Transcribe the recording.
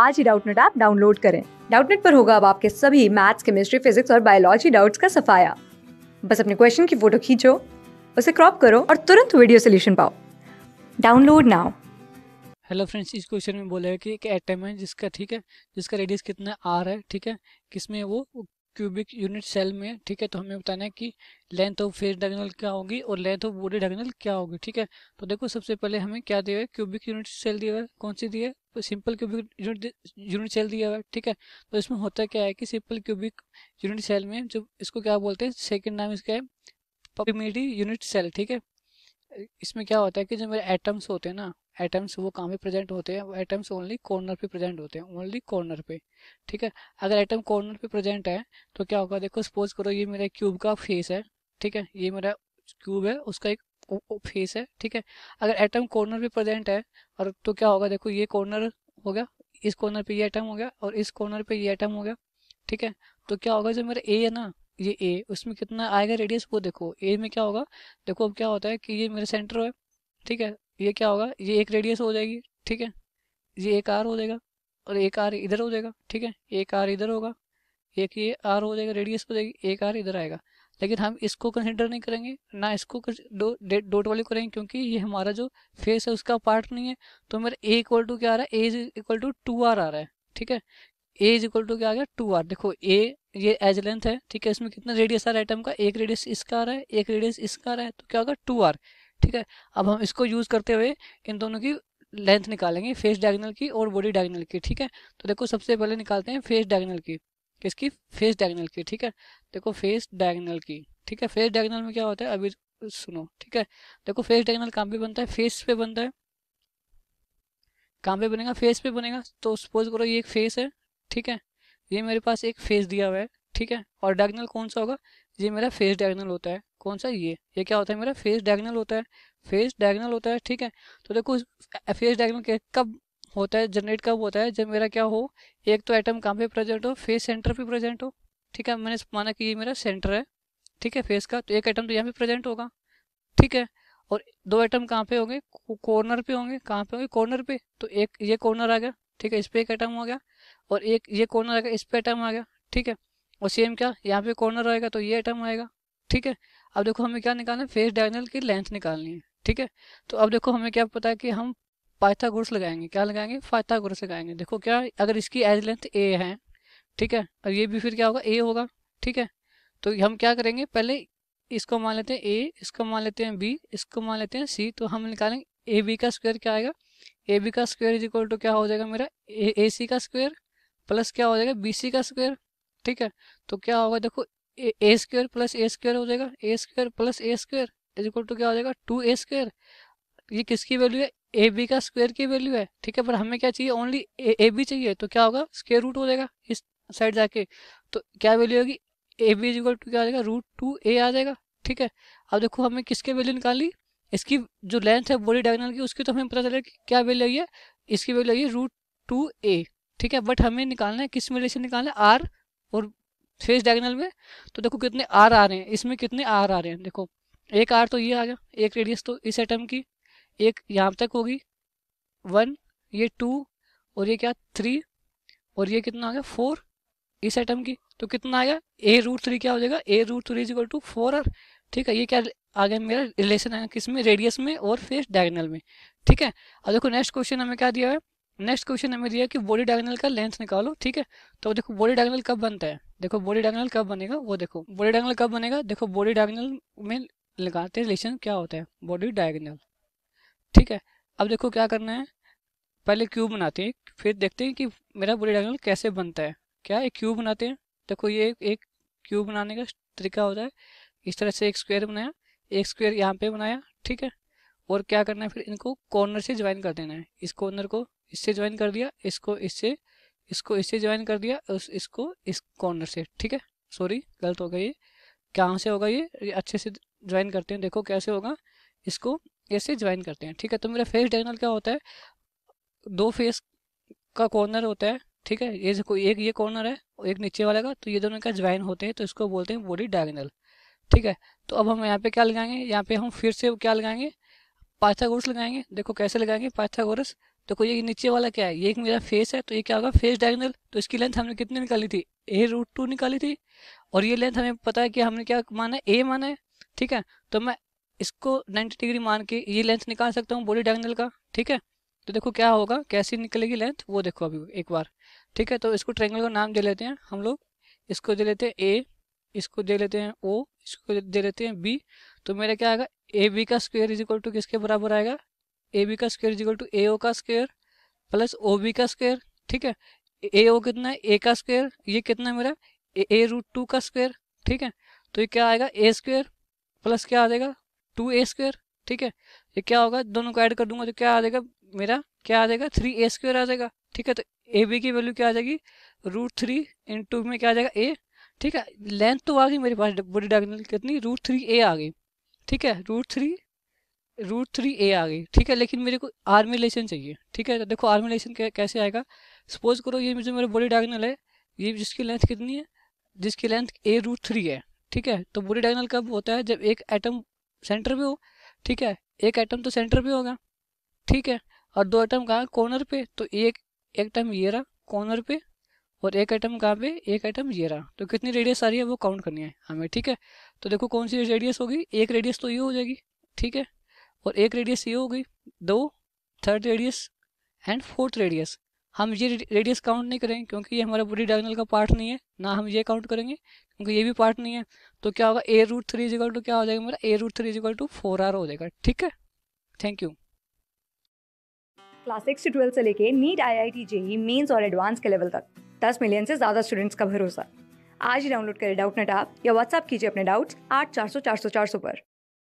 आज ही Doubtnut app download करें डाउटनेट पर होगा अब आपके सभी मैथ्स केमिस्ट्री फिजिक्स और बायोलॉजी डाउट्स का सफाया बस अपने क्वेश्चन की फोटो खींचो उसे क्रॉप करो और तुरंत वीडियो सोल्यूशन पाओ डाउनलोड नाउ हेलो फ्रेंड्स इस क्वेश्चन में बोला है कि एक एटम है जिसका ठीक है जिसका रेडियस कितना आर है ठीक है किसमें वो क्यूबिक यूनिट सेल में ठीक है तो हमें बताना है कि लेंथ ऑफ फेस डायगोनल क्या होगी और लेंथ ऑफ बॉडी डायगोनल क्या होगी ठीक है तो देखो सबसे पहले हमें क्या दिया है क्यूबिक यूनिट सेल दिया है कौन सी दी है तो simple cubic unit unit cell दिया हुआ है ठीक है तो इसमें होता क्या है कि सिंपल क्यूबिक यूनिट सेल में जो इसको क्या बोलते हैं सेकेंड नाम इसका है पपिमिडी यूनिट सेल ठीक है इसमें क्या होता है कि जो मेरे एटम्स होते हैं ना एटम्स वो कहाँ पे प्रेजेंट होते हैं वो एटम्स ओनली कॉर्नर पे प्रेजेंट होते हैं ओनली कॉर्नर पे ठीक है अगर एटम कॉर्नर पे प्रेजेंट है तो क्या होगा देखो सपोज करो ये मेरा क्यूब का फेस है ठीक है ये मेरा क्यूब है उसका एक फेस है ठीक है अगर एटम कॉर्नर पे प्रेजेंट है और तो क्या होगा देखो ये कॉर्नर हो गया इस कॉर्नर पे ये एटम हो गया और इस कॉर्नर पे ये एटम हो गया ठीक है तो क्या होगा जो मेरा ए है ना ये ए उसमें कितना आएगा रेडियस वो देखो ए में क्या होगा देखो अब क्या होता है कि ये मेरा सेंटर है ठीक है ये क्या होगा ये एक रेडियस हो जाएगी ठीक है ये एक आर हो जाएगा और एक आर इधर हो जाएगा ठीक है एक आर इधर होगा एक ये आर हो जाएगा रेडियस हो जाएगी एक आर इधर आएगा लेकिन हम इसको कंसिडर नहीं करेंगे ना इसको डो, डॉट वाली करेंगे क्योंकि ये हमारा जो फेस है उसका पार्ट नहीं है तो मेरा ए इक्वल टू क्या आ रहा है A is equal to two R आ रहा है ठीक है ए इज इक्वल टू क्या आ गया टू आर देखो ए ये एज लेंथ है ठीक है इसमें कितना रेडियस आ रहा है आइटम का एक रेडियस इसका आ रहा है एक रेडियस इसका आ रहा है तो क्या होगा टू आर ठीक है अब हम इसको यूज करते हुए इन दोनों की लेंथ निकालेंगे फेस डायगनल की और बॉडी डायगनल की ठीक है तो देखो सबसे पहले निकालते हैं फेस डायगनल की किसकी फेस डायगनल की ठीक है देखो फेस डायगनल की ठीक है फेस डायगनल में क्या होता है अभी सुनो ठीक है देखो फेस डायगनल काम पे बनता है फेस पे बनता है काम पे बनेगा फेस पे बनेगा तो सपोज करो ये एक फेस है ठीक है ये मेरे पास एक फेस दिया हुआ है ठीक है और डायगनल कौन सा होगा ये मेरा फेस डायगनल होता है कौन सा ये ये क्या होता है मेरा फेस डायगनल होता है फेस डायगनल होता है ठीक है तो देखो फेस डायगनल कब होता है जनरेट कब होता है जब मेरा क्या हो एक तो एटम कहाँ पे प्रेजेंट हो फेस सेंटर पे प्रेजेंट हो ठीक है मैंने माना कि ये मेरा सेंटर है ठीक है फेस का तो एक एटम तो यहाँ पे प्रेजेंट होगा ठीक है और दो एटम कहाँ पे होंगे कॉर्नर पे होंगे कहाँ पे होंगे कॉर्नर पे तो एक ये कॉर्नर आ गया ठीक है इस पर एक आइटम हो गया और एक ये कॉर्नर आ गया इस पर आइटम आ गया ठीक है और सेम क्या यहाँ पे कॉर्नर आएगा तो ये आइटम आएगा ठीक है अब देखो हमें क्या निकालना है फेस डायगनल की लेंथ निकालनी है ठीक है तो अब देखो हमें क्या पता है कि हम पाइथागोरस लगाएंगे क्या लगाएंगे पाइथागोरस लगाएंगे देखो क्या अगर इसकी एज लेंथ ए है ठीक है और ये भी फिर क्या होगा ए होगा ठीक है तो हम क्या करेंगे पहले इसको मान लेते हैं ए इसको मान लेते हैं बी इसको मान लेते हैं सी तो हम निकालेंगे ए बी का स्क्वायर क्या आएगा ए बी का स्क्वायर इज इक्वल टू क्या हो जाएगा मेरा ए सी का स्क्वायर प्लस क्या हो जाएगा बी सी का स्क्वायर ठीक है तो क्या होगा देखो A square plus A square हो जाएगा A square plus A square is equal to क्या हो जाएगा टू ए स्क्वायर ये किसकी वैल्यू है ए बी का स्क्वायर की वैल्यू है ठीक है पर हमें क्या चाहिए ओनली ए बी चाहिए तो क्या होगा स्क्वेयर रूट हो जाएगा इस साइड जाके तो क्या वैल्यू होगी ए बी इजिकल टू क्या आ जाएगा रूट टू ए आ जाएगा ठीक है अब देखो हमें किसके वैल्यू निकाली इसकी जो लेंथ है बॉडी डायगनल की उसकी तो हमें पता चला कि क्या वैल्यू आई है इसकी वैल्यू आई है रूट टू ए ठीक है बट हमें निकालना है किस वैल्यू से निकालना है आर और फेस डायगनल में तो देखो कितने आर आ रहे हैं इसमें कितने आर आ रहे हैं देखो एक आर तो ये आ गया एक रेडियस तो इस एटम की एक यहाँ तक होगी वन ये टू और ये क्या थ्री और ये कितना आ गया फोर इस आइटम की तो कितना आ गया ए रूट थ्री क्या हो जाएगा A root three equal to four R ठीक है ये क्या आ गया मेरा रिलेशन आएगा किस में रेडियस में और फिर डायगनल में ठीक है अब देखो नेक्स्ट क्वेश्चन हमें क्या दिया है नेक्स्ट क्वेश्चन हमें दिया है कि बॉडी डायगनल का लेंथ निकालो ठीक है तो देखो बॉडी डायगनल कब बनता है देखो बॉडी डायगनल कब बनेगा वो देखो बॉडी डायगनल कब बनेगा देखो बॉडी डायगनल में लगाते रिलेशन क्या होता है बॉडी डायगनल ठीक है अब देखो क्या करना है पहले क्यूब बनाते हैं फिर देखते हैं कि मेरा पूरे डायगनल कैसे बनता है क्या एक क्यूब बनाते हैं देखो ये एक क्यूब बनाने का तरीका होता है इस तरह से एक स्क्वायर बनाया एक स्क्वायर यहाँ पे बनाया ठीक है और क्या करना है फिर इनको कॉर्नर से ज्वाइन कर देना है इस कॉर्नर को इससे ज्वाइन कर दिया इसको इससे इसको इससे ज्वाइन कर दिया उस इसको इस कॉर्नर से ठीक है सॉरी गलत हो गई ये कहाँ से होगा ये अच्छे से ज्वाइन करते हैं देखो कैसे होगा इसको ऐसे ज्वाइन करते हैं ठीक है तो मेरा फेस डायगनल क्या होता है दो फेस का कॉर्नर होता है ठीक है ये कोई एक ये कॉर्नर है और एक नीचे वाले का तो ये दोनों का ज्वाइन होते हैं तो इसको बोलते हैं बॉडी डायगनल ठीक है तो अब हम यहाँ पे क्या लगाएंगे यहाँ पे हम फिर से क्या लगाएंगे गोर्स लगाएंगे देखो कैसे लगाएंगे पाथागोरस देखो ये नीचे वाला क्या है ये एक मेरा फेस है तो ये क्या होगा फेस डायगनल तो इसकी लेंथ हमने कितनी निकाली थी ए रूट टू निकाली थी और ये लेंथ हमें पता है कि हमने क्या माना है ए माना है ठीक है तो मैं इसको 90 डिग्री मान के ये लेंथ निकाल सकता हूँ बॉडी डायगनल का ठीक है तो देखो क्या होगा कैसी निकलेगी लेंथ वो देखो अभी एक बार ठीक है तो इसको ट्रेंगल का नाम दे लेते हैं हम लोग इसको दे लेते हैं ए इसको दे लेते हैं ओ इसको दे लेते हैं बी तो मेरा क्या आएगा ए बी का स्क्वेयर इज इक्वल टू किसके बराबर आएगा ए बी का square is equal to A O का स्क्वेयर प्लस ओ बी का स्क्वेयर ठीक है ए ओ कितना है ए का स्क्वेयर ये कितना है मेरा ए रूट टू का स्क्वेयर ठीक है तो ये क्या आएगा ए स्क्वेयर प्लस क्या आ जाएगा टू ए स्क्वेयर ठीक है ये क्या होगा दोनों को ऐड कर दूंगा तो क्या आ जाएगा मेरा क्या आ जाएगा थ्री ए स्क्वेयर आ जाएगा ठीक है तो ए बी की वैल्यू क्या आ जाएगी रूट थ्री इन टू में क्या आ जाएगा ए ठीक है लेंथ तो आ गई मेरे पास बॉडी डायगोनल कितनी रूट थ्री ए आ गई ठीक है root three root three A आ गई ठीक है लेकिन मेरे को आर्मिलेशन चाहिए ठीक है तो देखो आर्मिलेशन कैसे आएगा सपोज करो ये जो मेरा बॉडी डायगोनल है ये जिसकी लेंथ कितनी है जिसकी लेंथ ए रूट थ्री है ठीक है तो बॉडी डायगोनल कब होता है जब एक एटम सेंटर पे हो ठीक है एक आइटम तो सेंटर पे होगा ठीक है और दो आइटम कहाँ कॉर्नर पे तो एक एक आइटम ये रहा कॉर्नर पे और एक आइटम कहाँ पे एक आइटम ये रहा तो कितनी रेडियस आ रही है वो काउंट करनी है हमें ठीक है तो देखो कौन सी रेडियस होगी एक रेडियस तो ये हो जाएगी ठीक है और एक रेडियस ये हो गई दो third radius and fourth radius हम ये रेडियस काउंट नहीं करेंगे क्योंकि ये हमारा पूरी डायगनल का पार्ट नहीं है ना हम ये काउंट करेंगे क्योंकि ये भी पार्ट नहीं है तो क्या होगा A root three is equal to क्या हो जाएगा मेरा A root three is equal to four R हो जाएगा ठीक है थैंक यू क्लास सिक्स से ट्वेल्थ से लेके NEET I I T JEE mains और एडवांस के लेवल तक दस मिलियन से ज़्यादा स्टूडेंट्स का भरोसा आज ही डाउनलोड करें डाउट नेट आप या व्हाट्सअप कीजिए अपने डाउट्स आठ चार सौ चार सौ चार सौ पर